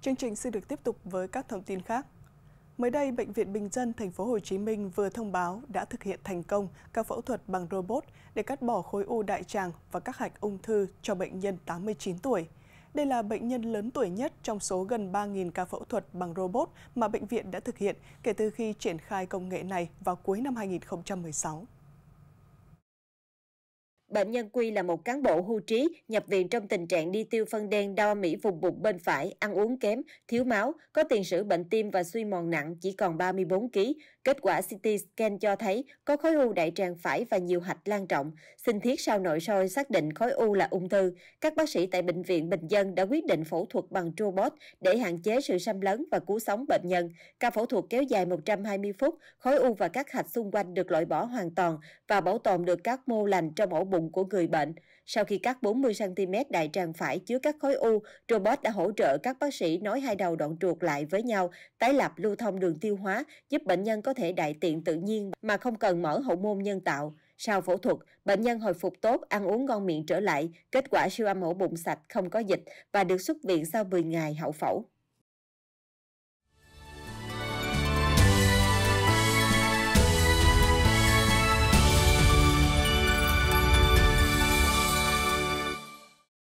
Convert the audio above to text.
Chương trình xin được tiếp tục với các thông tin khác. Mới đây, Bệnh viện Bình Dân thành phố Hồ Chí Minh vừa thông báo đã thực hiện thành công các phẫu thuật bằng robot để cắt bỏ khối u đại tràng và các hạch ung thư cho bệnh nhân 89 tuổi. Đây là bệnh nhân lớn tuổi nhất trong số gần 3.000 ca phẫu thuật bằng robot mà bệnh viện đã thực hiện kể từ khi triển khai công nghệ này vào cuối năm 2016. Bệnh nhân Quy là một cán bộ hưu trí nhập viện trong tình trạng đi tiêu phân đen đau mỹ vùng bụng bên phải, ăn uống kém, thiếu máu, có tiền sử bệnh tim và suy mòn nặng chỉ còn 34 kg. Kết quả CT scan cho thấy có khối u đại tràng phải và nhiều hạch lan trọng. Sinh thiết sau nội soi xác định khối u là ung thư. Các bác sĩ tại bệnh viện Bình Dân đã quyết định phẫu thuật bằng robot để hạn chế sự xâm lấn và cứu sống bệnh nhân. Ca phẫu thuật kéo dài 120 phút, khối u và các hạch xung quanh được loại bỏ hoàn toàn và bảo tồn được các mô lành trong ổ bụng bụng của người bệnh. Sau khi cắt 40cm đại tràng phải chứa các khối u, robot đã hỗ trợ các bác sĩ nối hai đầu đoạn ruột lại với nhau, tái lập lưu thông đường tiêu hóa, giúp bệnh nhân có thể đại tiện tự nhiên mà không cần mở hậu môn nhân tạo. Sau phẫu thuật, bệnh nhân hồi phục tốt, ăn uống ngon miệng trở lại, kết quả siêu âm ổ bụng sạch, không có dịch và được xuất viện sau 10 ngày hậu phẫu.